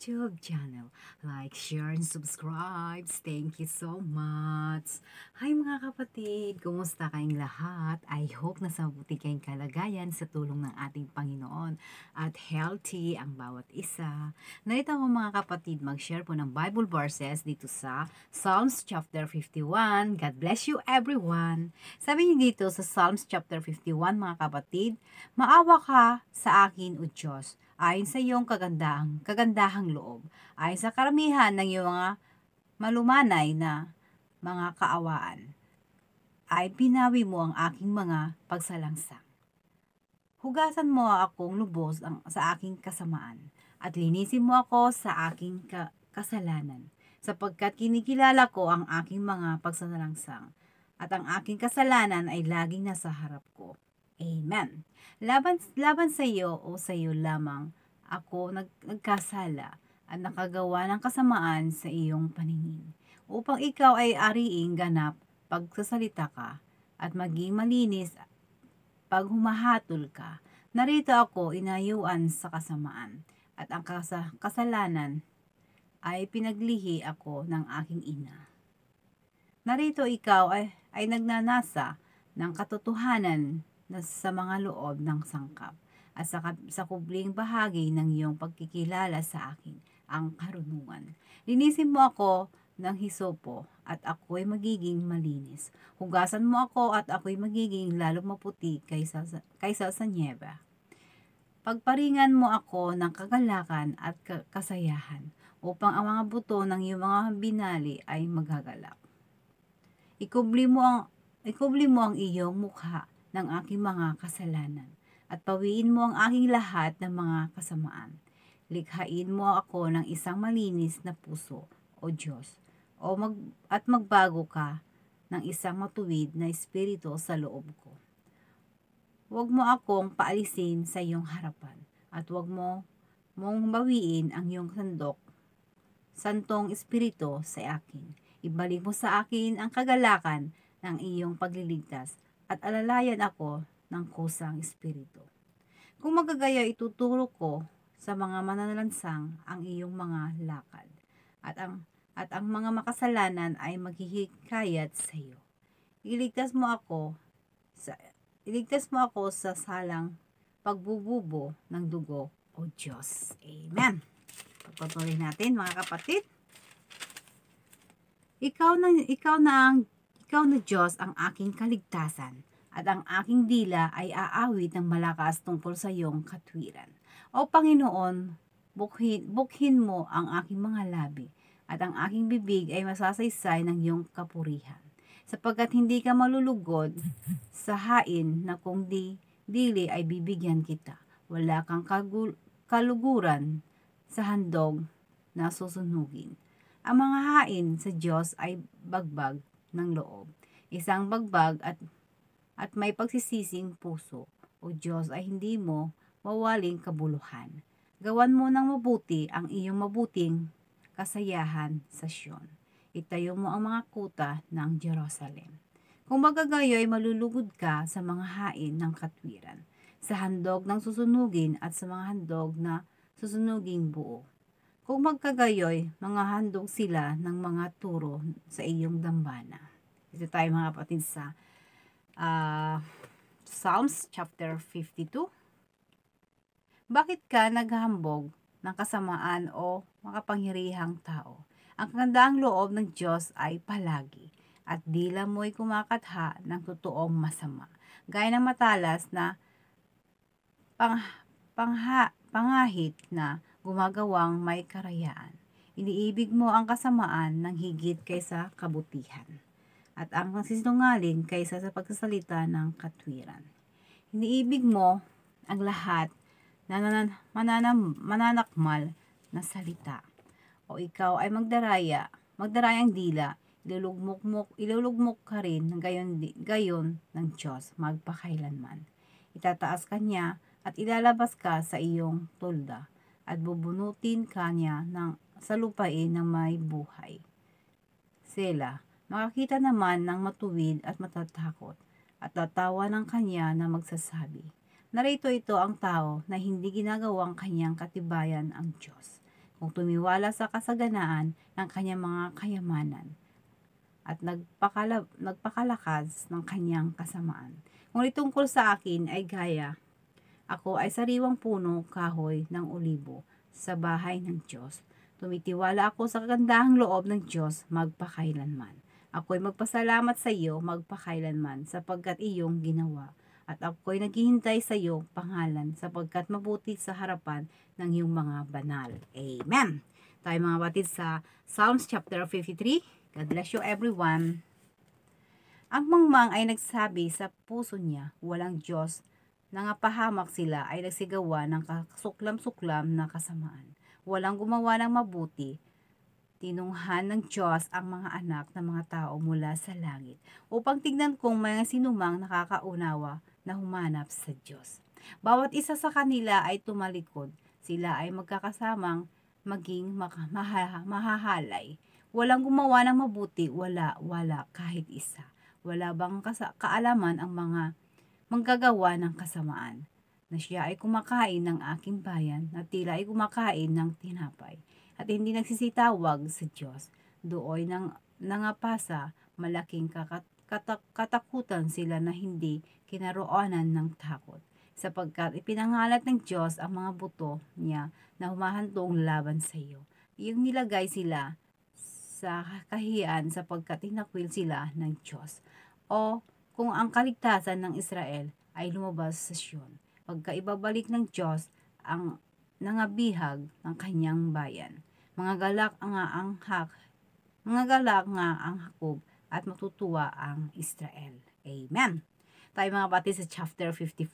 YouTube channel. Like, share, and subscribe. Thank you so much. Hi mga kapatid, kumusta kayong lahat? I hope nasa buti kayong kalagayan sa tulong ng ating Panginoon at healthy ang bawat isa. Narito mo mga kapatid, mag-share po ng Bible verses dito sa Psalms chapter 51. God bless you everyone. Sabi niyo dito sa Psalms chapter 51 mga kapatid, Maawa ka sa akin o Diyos ayon sa iyong kagandahang, kagandahang loob, ayon sa karamihan ng iyong mga malumanay na mga kaawaan, ay pinawi mo ang aking mga pagsalangsang. Hugasan mo akong lubos ang, sa aking kasamaan, at linisin mo ako sa aking ka, kasalanan, sapagkat kinikilala ko ang aking mga pagsalangsang, at ang aking kasalanan ay laging nasa harap ko. Amen. Laban, laban sa iyo o sa iyo lamang ako nag, nagkasala at nakagawa ng kasamaan sa iyong paningin. Upang ikaw ay ariing ganap pagsasalita ka at maging malinis pag humahatol ka. Narito ako inayuan sa kasamaan at ang kasalanan ay pinaglihi ako ng aking ina. Narito ikaw ay, ay nagnanasa ng katotohanan na sa mga loob ng sangkap at sa, sa kubling bahagi ng iyong pagkikilala sa akin, ang karunungan. Linisin mo ako ng hisopo at ako'y magiging malinis. Hugasan mo ako at ako'y magiging lalo maputi kaysa, kaysa sa nyeba. Pagparingan mo ako ng kagalakan at kasayahan upang ang mga buto ng iyong mga binali ay magagalak. Ikubli mo ang, ikubli mo ang iyong mukha ng aking mga kasalanan at pawiin mo ang aking lahat ng mga kasamaan. Likhain mo ako ng isang malinis na puso, O Diyos, o mag, at magbago ka ng isang matuwid na espiritu sa loob ko. Huwag mo akong paalisin sa iyong harapan at huwag mo mong bawiin ang iyong sandok, santong espiritu sa akin. Ibalik mo sa akin ang kagalakan ng iyong pagliligtas at alalayan ako ng kusang espiritu. Kung magagaya, ituturo ko sa mga mananalansang ang iyong mga lakad at ang at ang mga makasalanan ay maghihikayat sa iyo. Iligtas mo ako sa iligtas mo ako sa salang pagbububo ng dugo o Diyos. Amen. Pagpatuloy natin mga kapatid. Ikaw na ikaw na ang ikaw na Diyos ang aking kaligtasan at ang aking dila ay aawit ng malakas tungkol sa iyong katwiran. O Panginoon, bukhin, bukhin mo ang aking mga labi at ang aking bibig ay masasaysay ng iyong kapurihan. Sapagkat hindi ka malulugod sa hain na kung di dili ay bibigyan kita. Wala kang kagul- kaluguran sa handog na susunugin. Ang mga hain sa Diyos ay bagbag ng loob. Isang bagbag at at may pagsisising puso. O Diyos ay hindi mo wawaling kabuluhan. Gawan mo ng mabuti ang iyong mabuting kasayahan sa Siyon. Itayo mo ang mga kuta ng Jerusalem. Kung magagayo ay malulugod ka sa mga hain ng katwiran, sa handog ng susunugin at sa mga handog na susunuging buo. Kung magkagayoy, mga handog sila ng mga turo sa iyong dambana. Ito tayo mga kapatid sa uh, Psalms chapter 52. Bakit ka naghahambog ng kasamaan o makapangyarihang tao? Ang kagandaang loob ng Diyos ay palagi at dila mo'y kumakatha ng totoong masama. Gaya ng matalas na pang, pangha, pangahit na gumagawang may karayaan. Iniibig mo ang kasamaan ng higit kaysa kabutihan at ang sisinungaling kaysa sa pagsasalita ng katwiran. Hiniibig mo ang lahat na mananam, mananakmal na salita. O ikaw ay magdaraya, magdarayang dila, ilulugmok ilulugmok ka rin ng gayon, gayon ng Diyos magpakailanman. Itataas ka niya at ilalabas ka sa iyong tulda at bubunutin kanya niya ng, sa lupain na may buhay. Sela makakita naman ng matuwid at matatakot at tatawa ng kanya na magsasabi. Narito ito ang tao na hindi ginagawang kanyang katibayan ang Diyos, kung tumiwala sa kasaganaan ng kanyang mga kayamanan at nagpakala, nagpakalakas ng kanyang kasamaan. Kung tungkol sa akin ay gaya, ako ay sariwang puno kahoy ng olibo sa bahay ng Diyos. Tumitiwala ako sa kagandahang loob ng Diyos magpakailanman. Ako'y magpasalamat sa iyo magpakailanman sapagkat iyong ginawa. At ako'y naghihintay sa iyo pangalan sapagkat mabuti sa harapan ng iyong mga banal. Amen. Tayo mga batid sa Psalms chapter 53. God bless you everyone. Ang mangmang ay nagsabi sa puso niya, walang Diyos. Nangapahamak sila ay nagsigawa ng kasuklam-suklam na kasamaan. Walang gumawa ng mabuti Tinunghan ng Diyos ang mga anak ng mga tao mula sa langit upang tignan kung may sinumang nakakaunawa na humanap sa Diyos. Bawat isa sa kanila ay tumalikod. Sila ay magkakasamang maging mahahalay. Walang gumawa ng mabuti, wala, wala, kahit isa. Wala bang kaalaman ang mga manggagawa ng kasamaan na siya ay kumakain ng aking bayan na tila ay kumakain ng tinapay at hindi nagsisitawag sa Diyos. Dooy nang nangapasa malaking kakat katak katakutan sila na hindi kinaroonan ng takot sapagkat ipinangalat ng Diyos ang mga buto niya na humahantong laban sa iyo. Yung nilagay sila sa kahiyan sapagkat inakwil sila ng Diyos. O kung ang kaligtasan ng Israel ay lumabas sa Siyon, pagkaibabalik ng Diyos ang nangabihag ng kanyang bayan. Mga galak nga ang hak, mga galak nga ang Hakob at matutuwa ang Israel. Amen. Tayo mga bati sa chapter 54,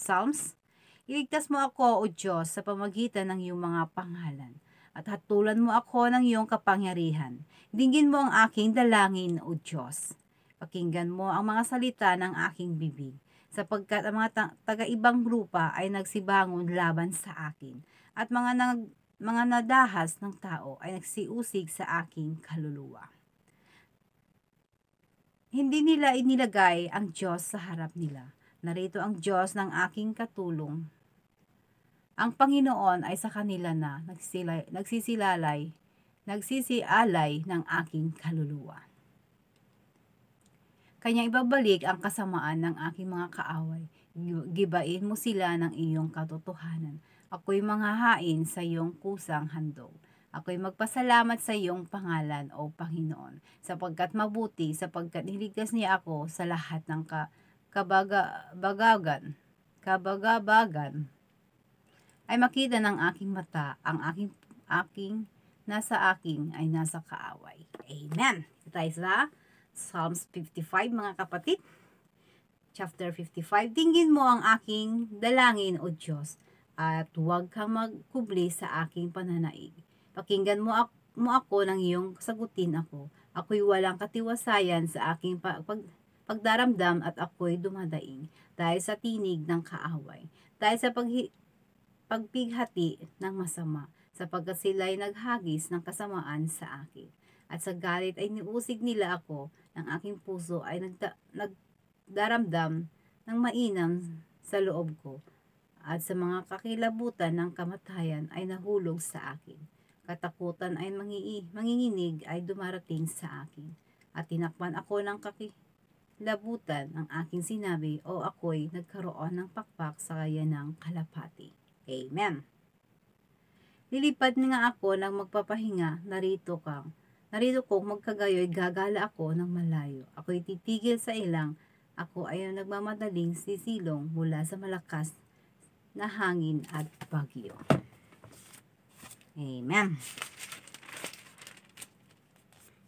Psalms. Iligtas mo ako, O Diyos, sa pamagitan ng iyong mga pangalan at hatulan mo ako ng iyong kapangyarihan. Dinggin mo ang aking dalangin, O Diyos. Pakinggan mo ang mga salita ng aking bibig, sapagkat ang mga ta- taga-ibang grupa ay nagsibangon laban sa akin, at mga nag mga nadahas ng tao ay nagsiusig sa aking kaluluwa. Hindi nila inilagay ang Diyos sa harap nila. Narito ang Diyos ng aking katulong. Ang Panginoon ay sa kanila na nagsilay, nagsisilalay, nagsisialay ng aking kaluluwa. Kanya ibabalik ang kasamaan ng aking mga kaaway. Gibain mo sila ng iyong katotohanan Ako'y manghahain sa iyong kusang handog. Ako'y magpasalamat sa iyong pangalan, O Panginoon, sapagkat mabuti, sapagkat niligtas niya ako sa lahat ng ka kabagabagan, kabagabagan. Ay makita ng aking mata, ang aking, aking, nasa aking, ay nasa kaaway. Amen. Ito tayo sa Psalms 55, mga kapatid. Chapter 55, Tingin mo ang aking dalangin, O Diyos, at huwag kang magkubli sa aking pananaig. Pakinggan mo, ak- mo ako ng iyong sagutin ako. Ako'y walang katiwasayan sa aking pag- pagdaramdam at ako'y dumadaing dahil sa tinig ng kaaway, dahil sa paghi- pagpighati ng masama, sapagkat sila'y naghagis ng kasamaan sa akin. At sa galit ay niusig nila ako, ng aking puso ay nagda- nagdaramdam ng mainam sa loob ko at sa mga kakilabutan ng kamatayan ay nahulog sa akin. Katakutan ay mangi manginginig ay dumarating sa akin. At tinakpan ako ng kakilabutan ang aking sinabi o ako'y nagkaroon ng pakpak sa kaya ng kalapati. Amen. Lilipad nga ako ng magpapahinga, narito kang, narito kong magkagayoy gagala ako ng malayo. Ako'y titigil sa ilang, ako ay nagmamadaling sisilong mula sa malakas na hangin at bagyo. Amen.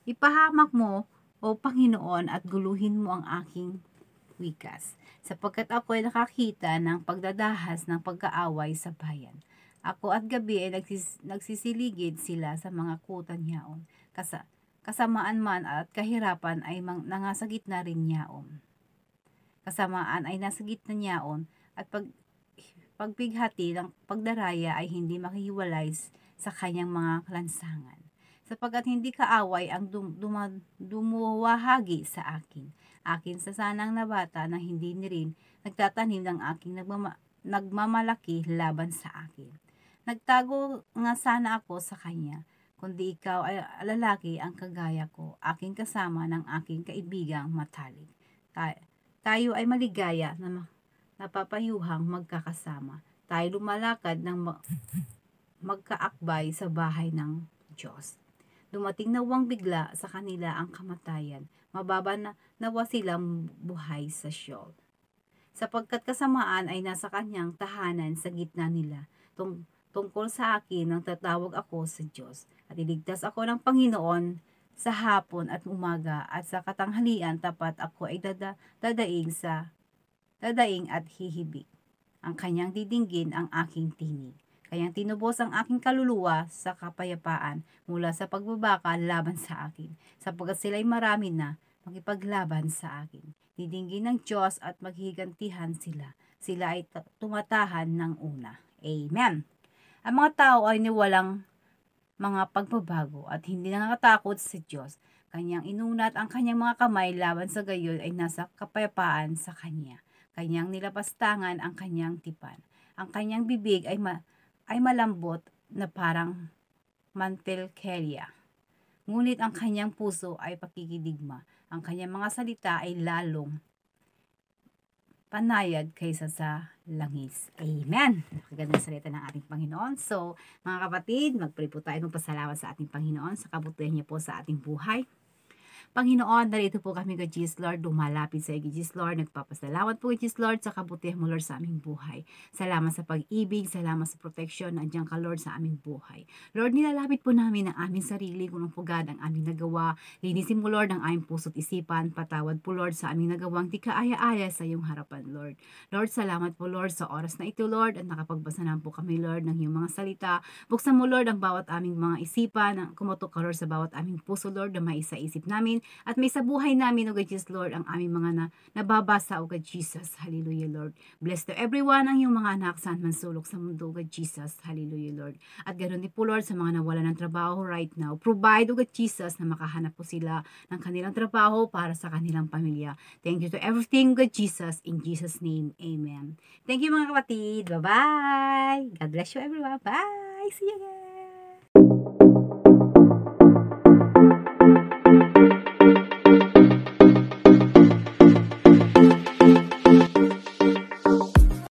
Ipahamak mo, O Panginoon, at guluhin mo ang aking wikas, sapagkat ako ay nakakita ng pagdadahas ng pagkaaway sa bayan. Ako at gabi ay nagsis, nagsisiligid sila sa mga kutan yaon. Kasa, kasamaan man at kahirapan ay nangasagit na rin yaon. Kasamaan ay nasagit na yaon at pag, pagbighati ng pagdaraya ay hindi makihiwalay sa kanyang mga lansangan. Sapagkat hindi kaaway ang dum- dumuwahagi sa akin. Akin sa sanang nabata na hindi ni rin nagtatanim ng aking nagmama- nagmamalaki laban sa akin. Nagtago nga sana ako sa kanya, kundi ikaw ay lalaki ang kagaya ko, aking kasama ng aking kaibigang matalik. Ta- tayo ay maligaya na napapayuhang magkakasama. Tayo lumalakad ng ma magkaakbay sa bahay ng Diyos. Dumating nawang bigla sa kanila ang kamatayan. Mababa na nawa silang buhay sa Sheol. Sapagkat kasamaan ay nasa kanyang tahanan sa gitna nila. Tung tungkol sa akin nang tatawag ako sa Diyos. At iligtas ako ng Panginoon sa hapon at umaga at sa katanghalian tapat ako ay dada, dadaig sa dadaing at hihibik. Ang kanyang didinggin ang aking tinig. Kayang tinubos ang aking kaluluwa sa kapayapaan mula sa pagbabaka laban sa akin, sapagkat sila'y marami na magipaglaban sa akin. Didinggin ng Diyos at maghigantihan sila. Sila ay tumatahan ng una. Amen. Ang mga tao ay niwalang mga pagbabago at hindi nakatakot sa Diyos. Kanyang inunat ang kanyang mga kamay laban sa gayon ay nasa kapayapaan sa Kanya. Kanyang nilapastangan ang kanyang tipan. Ang kanyang bibig ay, ma ay malambot na parang mantelkerya. Ngunit ang kanyang puso ay pakikidigma. Ang kanyang mga salita ay lalong panayad kaysa sa langis. Amen! Maganda salita ng ating Panginoon. So, mga kapatid, magpuri po tayo ng pasalamat sa ating Panginoon sa kabutihan niya po sa ating buhay. Panginoon, narito po kami kay Jesus Lord, dumalapit sa iyo, Jesus Lord, nagpapasalamat po kay Jesus Lord sa kabutihan mo Lord sa aming buhay. Salamat sa pag-ibig, salamat sa protection na andiyan ka Lord sa aming buhay. Lord, nilalapit po namin ang aming sarili kung ang pugad ang aming nagawa. Linisin mo Lord ang aming puso't isipan, patawad po Lord sa aming nagawang di kaaya-aya sa iyong harapan Lord. Lord, salamat po Lord sa oras na ito Lord at nakapagbasa na po kami Lord ng iyong mga salita. Buksan mo Lord ang bawat aming mga isipan, kumutok ka Lord sa bawat aming puso Lord na maisa namin at may sa buhay namin, O God Jesus Lord, ang aming mga na, nababasa, O God Jesus. Hallelujah, Lord. Bless to everyone ang iyong mga anak saan man sulok sa mundo, O God Jesus. Hallelujah, Lord. At ganoon din po, Lord, sa mga nawala ng trabaho right now, provide, O God Jesus, na makahanap po sila ng kanilang trabaho para sa kanilang pamilya. Thank you to everything, O God Jesus. In Jesus' name, Amen. Thank you, mga kapatid. Bye-bye. God bless you, everyone. Bye. See you again.